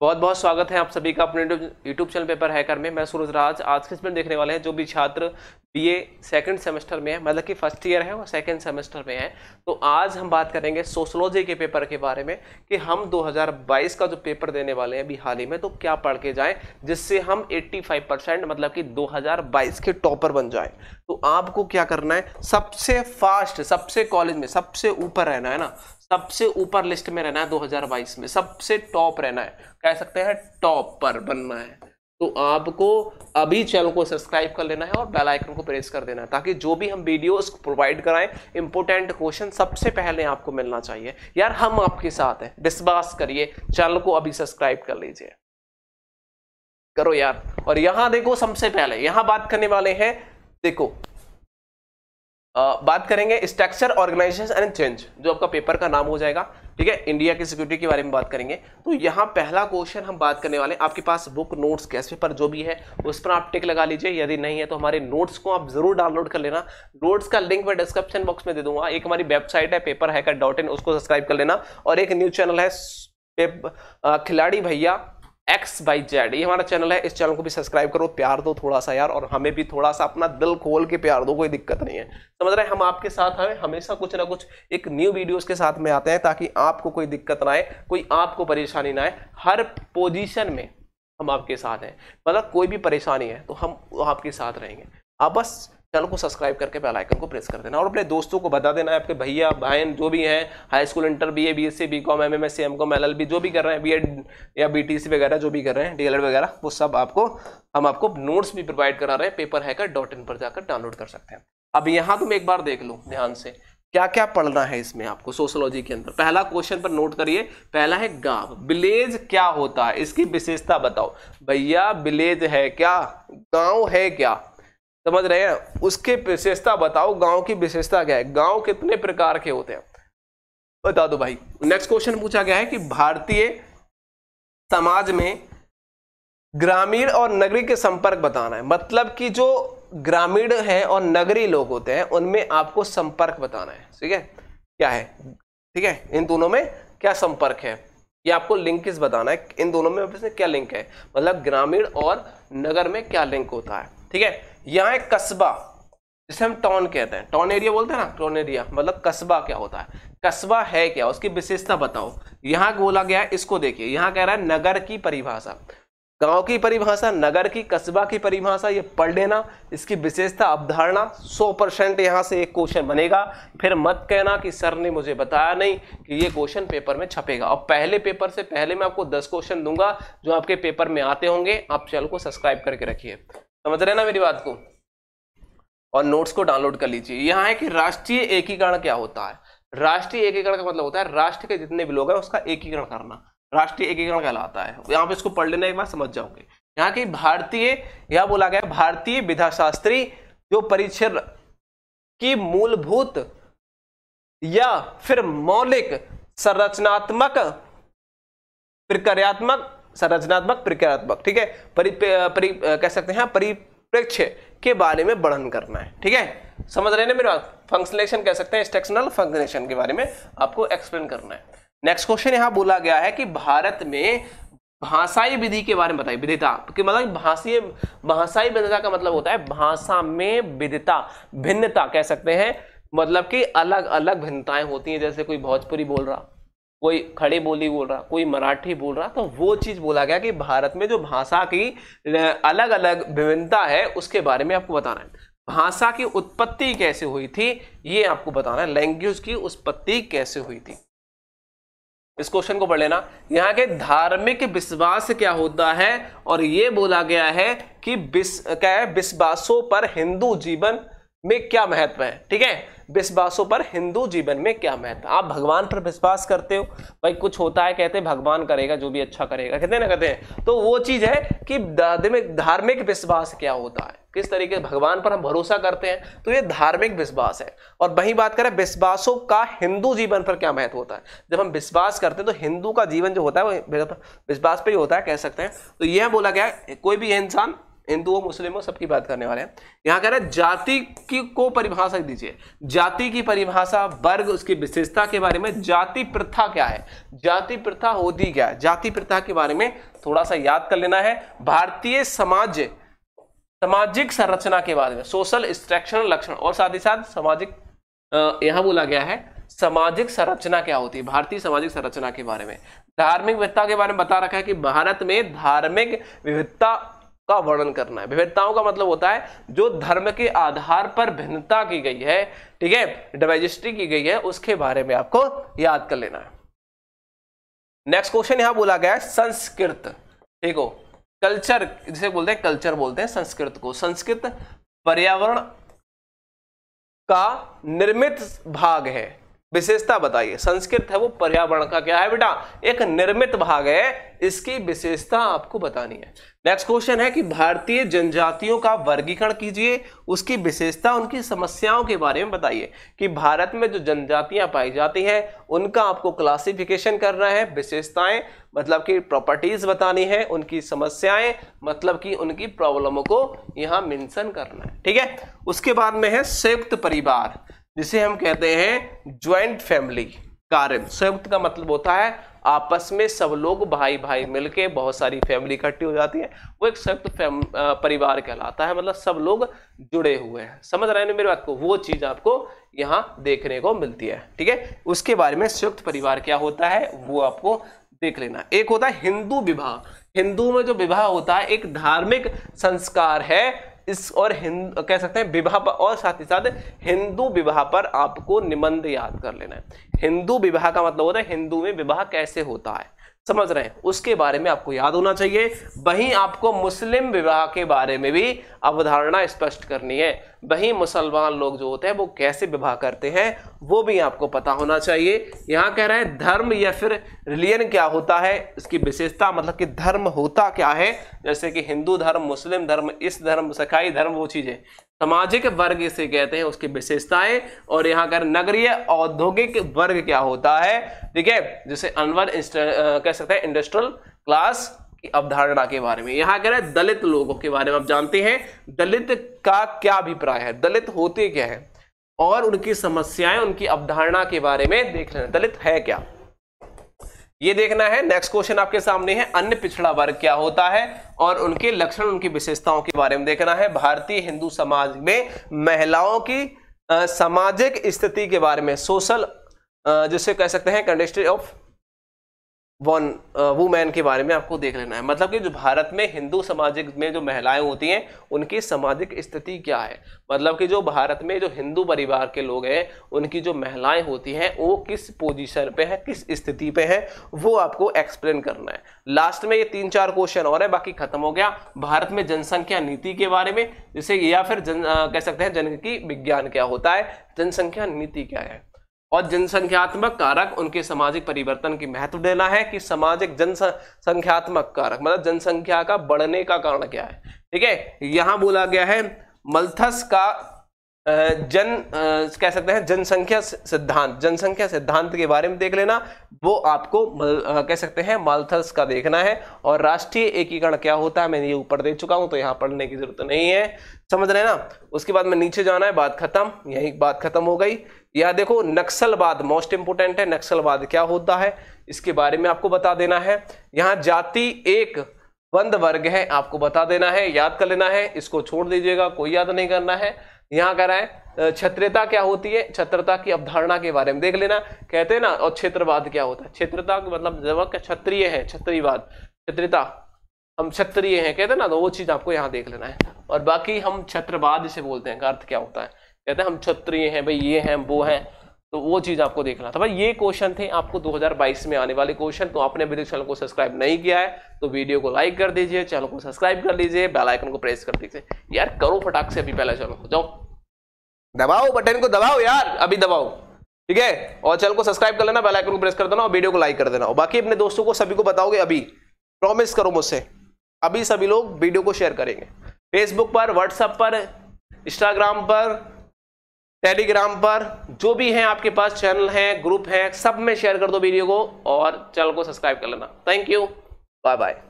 बहुत बहुत स्वागत है आप सभी का अपने यूट्यूब चैनल पेपर हैकर में मैं सूरज राज आज के इसमें देखने वाले हैं जो भी छात्र बीए सेकंड सेमेस्टर में है मतलब कि फर्स्ट ईयर है और सेकंड सेमेस्टर में है तो आज हम बात करेंगे सोशलॉजी के पेपर के बारे में कि हम 2022 का जो पेपर देने वाले हैं अभी हाल ही में तो क्या पढ़ के जाएँ जिससे हम एट्टी परसेंट मतलब कि दो के टॉपर बन जाए तो आपको क्या करना है सबसे फास्ट सबसे कॉलेज में सबसे ऊपर रहना है ना सबसे ऊपर लिस्ट में रहना है 2022 में सबसे टॉप रहना है कह सकते हैं टॉप पर बनना है तो आपको अभी चैनल को सब्सक्राइब कर लेना है और बेल आइकन को प्रेस कर देना है ताकि जो भी हम वीडियोस प्रोवाइड कराएं इंपॉर्टेंट क्वेश्चन सबसे पहले आपको मिलना चाहिए यार हम आपके साथ हैं विश्वास करिए चैनल को अभी सब्सक्राइब कर लीजिए करो यार और यहां देखो सबसे पहले यहां बात करने वाले हैं देखो बात करेंगे स्ट्रक्चर ऑर्गेनाइजेशन एंड चेंज जो आपका पेपर का नाम हो जाएगा ठीक है इंडिया की सिक्योरिटी के बारे में बात करेंगे तो यहाँ पहला क्वेश्चन हम बात करने वाले हैं आपके पास बुक नोट्स कैश पेपर जो भी है उस पर आप टिक लगा लीजिए यदि नहीं है तो हमारे नोट्स को आप जरूर डाउनलोड कर लेना नोट्स का लिंक मैं डिस्क्रिप्शन बॉक्स में दे दूंगा एक हमारी वेबसाइट है पेपर हैकर डॉट इन उसको सब्सक्राइब कर लेना और एक न्यूज चैनल है खिलाड़ी भैया एक्स बाई जेड ये हमारा चैनल है इस चैनल को भी सब्सक्राइब करो प्यार दो थोड़ा सा यार और हमें भी थोड़ा सा अपना दिल खोल के प्यार दो कोई दिक्कत नहीं है समझ रहे हैं हम आपके साथ हमें हमेशा कुछ ना कुछ एक न्यू वीडियोस के साथ में आते हैं ताकि आपको कोई दिक्कत ना आए कोई आपको परेशानी ना आए हर पोजिशन में हम आपके साथ हैं मतलब कोई भी परेशानी है तो हम आपके साथ रहेंगे आप बस चैनल को सब्सक्राइब करके बेल आइकन को प्रेस कर देना और अपने दोस्तों को बता देना है आपके भैया बहन जो भी हैं high school inter B A B S C B com M M S C M com L L B जो भी कर रहे हैं बी एड या बी टी सी वगैरह जो भी कर रहे हैं डी एल एड वगैरह वो सब आपको हम आपको नोट्स भी प्रोवाइड करा रहे हैं पेपर हैकर डॉट इन पर जाकर डाउनलोड कर सकते हैं अब यहाँ तुम तो एक बार देख लो ध्यान से क्या क्या पढ़ना है इसमें आपको सोशोलॉजी के अंदर पहला क्वेश्चन पर नोट करिए पहला है गांव विलेज क्या होता है इसकी विशेषता बताओ भैया विलेज है क्या गांव है क्या समझ रहे हैं उसकी विशेषता बताओ गांव की विशेषता क्या है गांव कितने प्रकार के होते हैं बता दो भाई नेक्स्ट क्वेश्चन पूछा गया है कि भारतीय समाज में ग्रामीण और नगरी के संपर्क बताना है मतलब कि जो ग्रामीण है और नगरी लोग होते हैं उनमें आपको संपर्क बताना है ठीक है क्या है ठीक है इन दोनों में क्या संपर्क है ये आपको लिंक किस बताना है इन दोनों में क्या लिंक है मतलब ग्रामीण और नगर में क्या लिंक होता है ठीक है यहां एक कस्बा जिसे हम टॉन कहते हैं टॉन एरिया बोलते हैं ना टॉन एरिया मतलब कस्बा क्या होता है कस्बा है क्या उसकी विशेषता बताओ यहां बोला गया है इसको देखिए यहां कह रहा है नगर की परिभाषा गांव की परिभाषा नगर की कस्बा की परिभाषा ये पढ़ लेना इसकी विशेषता अवधारणा 100 परसेंट यहाँ से एक क्वेश्चन बनेगा फिर मत कहना कि सर ने मुझे बताया नहीं कि ये क्वेश्चन पेपर में छपेगा और पहले पेपर से पहले मैं आपको 10 क्वेश्चन दूंगा जो आपके पेपर में आते होंगे आप चैनल को सब्सक्राइब करके रखिए समझ रहे ना मेरी बात को और नोट्स को डाउनलोड कर लीजिए यहाँ है कि राष्ट्रीय एकीकरण क्या होता है राष्ट्रीय एकीकरण का मतलब होता है राष्ट्र के जितने भी लोग हैं उसका एकीकरण करना राष्ट्रीय एकीकरण कहलाता है यहाँ पे इसको पढ़ लेना एक बार समझ जाओगे यहाँ की भारतीय यह बोला गया भारतीय विधा शास्त्री जो परिचय की मूलभूत या फिर मौलिक संरचनात्मक प्रक्रियात्मक संरचनात्मक प्रक्रियात्मक ठीक है परि, परि कह सकते हैं हाँ, परिप्रेक्ष्य के बारे में वर्णन करना है ठीक है समझ रहे हैं मेरे फंक्शनलेशन कह सकते हैं इंस्ट्रक्शनल फंक्शनेशन के बारे में आपको एक्सप्लेन करना है नेक्स्ट क्वेश्चन यहाँ बोला गया है कि भारत में भाषाई विधि के बारे में बताइए विधिता कि मतलब भाषीय भाषाई विधिता का मतलब होता है भाषा में विधिता भिन्नता कह सकते हैं मतलब कि अलग अलग भिन्नताएं होती हैं जैसे कोई भोजपुरी बोल रहा कोई खड़ी बोली बोल रहा कोई मराठी बोल रहा तो वो चीज़ बोला गया कि भारत में जो भाषा की अलग अलग विभिन्नता है उसके बारे में आपको बताना है भाषा की उत्पत्ति कैसे हुई थी ये आपको बताना है लैंग्वेज की उत्पत्ति कैसे हुई थी इस क्वेश्चन को पढ़ लेना यहाँ के धार्मिक विश्वास क्या होता है और ये बोला गया है कि विस क्या है विश्वासों पर हिंदू जीवन में क्या महत्व है ठीक है विश्वासों पर हिंदू जीवन में क्या महत्व आप भगवान पर विश्वास करते हो भाई कुछ होता है कहते हैं भगवान करेगा जो भी अच्छा करेगा कहते हैं ना कहते हैं तो वो चीज़ है कि धार्मिक धार्मिक विश्वास क्या होता है किस तरीके से भगवान पर हम भरोसा करते हैं तो ये धार्मिक विश्वास है और वही बात करें विश्वासों का हिंदू जीवन पर क्या महत्व होता है जब हम विश्वास करते हैं तो हिंदू का जीवन जो होता है वो तो विश्वास पर ही होता है कह सकते हैं तो यह बोला गया कोई भी इंसान हिंदुओं हो सबकी बात करने वाले हैं यहाँ कह रहे हैं जाति की को परिभाषा दीजिए जाति की परिभाषा वर्ग उसकी विशेषता के बारे में जाति प्रथा क्या है जाति प्रथा होती क्या है जाति प्रथा के बारे में थोड़ा सा याद कर लेना है भारतीय समाज सामाजिक संरचना के बारे में सोशल स्ट्रक्चरल लक्षण और साथ ही साथ सामाजिक यहाँ बोला गया है सामाजिक संरचना क्या होती है भारतीय सामाजिक संरचना के बारे में धार्मिक विविधता के बारे में बता रखा है कि भारत में धार्मिक विविधता का वर्णन करना है विभिन्नताओं का मतलब होता है जो धर्म के आधार पर भिन्नता की गई है ठीक है डाइजेस्ट्री की गई है उसके बारे में आपको याद कर लेना है नेक्स्ट क्वेश्चन यहां बोला गया है संस्कृत ठीक हो कल्चर जिसे बोलते हैं कल्चर बोलते हैं संस्कृत को संस्कृत पर्यावरण का निर्मित भाग है विशेषता बताइए संस्कृत है वो पर्यावरण का क्या है बेटा एक निर्मित भाग है इसकी विशेषता आपको बतानी है नेक्स्ट क्वेश्चन है कि भारतीय जनजातियों का वर्गीकरण कीजिए उसकी विशेषता उनकी समस्याओं के बारे में बताइए कि भारत में जो जनजातियां पाई जाती हैं उनका आपको क्लासिफिकेशन करना है विशेषताएं मतलब कि प्रॉपर्टीज बतानी है उनकी समस्याएं मतलब कि उनकी प्रॉब्लमों को यहाँ मेंशन करना है ठीक है उसके बाद में है संयुक्त परिवार जिसे हम कहते हैं ज्वाइंट फैमिली कारण संयुक्त का मतलब होता है आपस में सब लोग भाई भाई मिलके बहुत सारी फैमिली इकट्ठी हो जाती है वो एक संयुक्त परिवार कहलाता है मतलब सब लोग जुड़े हुए हैं समझ रहे हैं मेरी बात को वो चीज़ आपको यहाँ देखने को मिलती है ठीक है उसके बारे में संयुक्त परिवार क्या होता है वो आपको देख लेना एक होता है हिंदू विवाह हिंदू में जो विवाह होता है एक धार्मिक संस्कार है इस और हिंद कह सकते हैं विवाह पर और साथ ही साथ हिंदू विवाह पर आपको निबंध याद कर लेना है हिंदू विवाह का मतलब होता है हिंदू में विवाह कैसे होता है समझ रहे हैं उसके बारे में आपको याद होना चाहिए वहीं आपको मुस्लिम विवाह के बारे में भी अवधारणा स्पष्ट करनी है वहीं मुसलमान लोग जो होते हैं वो कैसे विवाह करते हैं वो भी आपको पता होना चाहिए यहाँ कह रहे हैं धर्म या फिर रिलीजन क्या होता है इसकी विशेषता मतलब कि धर्म होता क्या है जैसे कि हिंदू धर्म मुस्लिम धर्म इस धर्म सखाई धर्म वो चीज़ें सामाजिक वर्ग इसे कहते हैं उसकी विशेषताएं और यहाँ कर नगरीय औद्योगिक वर्ग क्या होता है ठीक है जिसे अनवर कह सकते हैं इंडस्ट्रियल क्लास की अवधारणा के बारे में यहाँ कह रहे हैं दलित लोगों के बारे में आप जानते हैं दलित का क्या अभिप्राय है दलित होते क्या है और उनकी समस्याएं उनकी अवधारणा के बारे में देख लेना दलित है क्या ये देखना है नेक्स्ट क्वेश्चन आपके सामने है अन्य पिछड़ा वर्ग क्या होता है और उनके लक्षण उनकी विशेषताओं के बारे में देखना है भारतीय हिंदू समाज में महिलाओं की सामाजिक स्थिति के बारे में सोशल जिसे कह सकते हैं कंडस्ट्री ऑफ वन वुमैन के बारे में आपको देख लेना है मतलब कि जो भारत में हिंदू सामाजिक में जो महिलाएं होती हैं उनकी सामाजिक स्थिति क्या है मतलब कि जो भारत में जो हिंदू परिवार के लोग हैं उनकी जो महिलाएं होती हैं वो किस पोजीशन पे हैं किस स्थिति पे हैं वो आपको एक्सप्लेन करना है लास्ट में ये तीन चार क्वेश्चन और है बाकी खत्म हो गया भारत में जनसंख्या नीति के बारे में जिसे या फिर जन आ, कह सकते हैं जन की विज्ञान क्या होता है जनसंख्या नीति क्या है और जनसंख्यात्मक कारक उनके सामाजिक परिवर्तन की महत्व देना है कि सामाजिक जनसंख्यात्मक कारक मतलब जनसंख्या का बढ़ने का कारण क्या है ठीक है यहां बोला गया है मल्थस का जन कह सकते हैं जनसंख्या सिद्धांत जनसंख्या सिद्धांत के बारे में देख लेना वो आपको कह सकते हैं मालथस का देखना है और राष्ट्रीय एकीकरण क्या होता है मैं ये ऊपर दे चुका हूं तो यहाँ पढ़ने की जरूरत नहीं है समझ रहे ना उसके बाद में नीचे जाना है बात खत्म यही बात खत्म हो गई या देखो नक्सलवाद मोस्ट इंपोर्टेंट है नक्सलवाद क्या होता है इसके बारे में आपको बता देना है यहाँ जाति एक बंद वर्ग है आपको बता देना है याद कर लेना है इसको छोड़ दीजिएगा कोई याद नहीं करना है यहाँ है छत्रता क्या होती है छत्रता की अवधारणा के बारे में देख लेना कहते हैं ना और क्षेत्रवाद क्या होता है क्षेत्रता मतलब जब क्षत्रिय है क्षत्रियवाद क्षत्रता हम क्षत्रिय हैं कहते हैं ना तो वो चीज़ आपको यहाँ देख लेना है और बाकी हम छत्रवाद से बोलते हैं अर्थ क्या होता है कहते हैं हम क्षत्रिय हैं भाई ये हैं वो हैं तो वो चीज़ आपको देखना था भाई ये क्वेश्चन थे आपको 2022 में आने वाले क्वेश्चन तो आपने अभी तक चैनल को सब्सक्राइब नहीं किया है तो वीडियो को लाइक कर दीजिए चैनल को सब्सक्राइब कर लीजिए बेल आइकन को प्रेस कर दीजिए यार करो फटाक से अभी पहले चैनल को जाओ दबाओ बटन को दबाओ यार अभी दबाओ ठीक है और चैनल को सब्सक्राइब कर लेना बेल आइकन को प्रेस कर देना और वीडियो को लाइक कर देना और बाकी अपने दोस्तों को सभी को बताओगे अभी प्रॉमिस करो मुझसे अभी सभी लोग वीडियो को शेयर करेंगे फेसबुक पर व्हाट्सएप पर इंस्टाग्राम पर टेलीग्राम पर जो भी हैं आपके पास चैनल हैं ग्रुप हैं सब में शेयर कर दो वीडियो को और चैनल को सब्सक्राइब कर लेना थैंक यू बाय बाय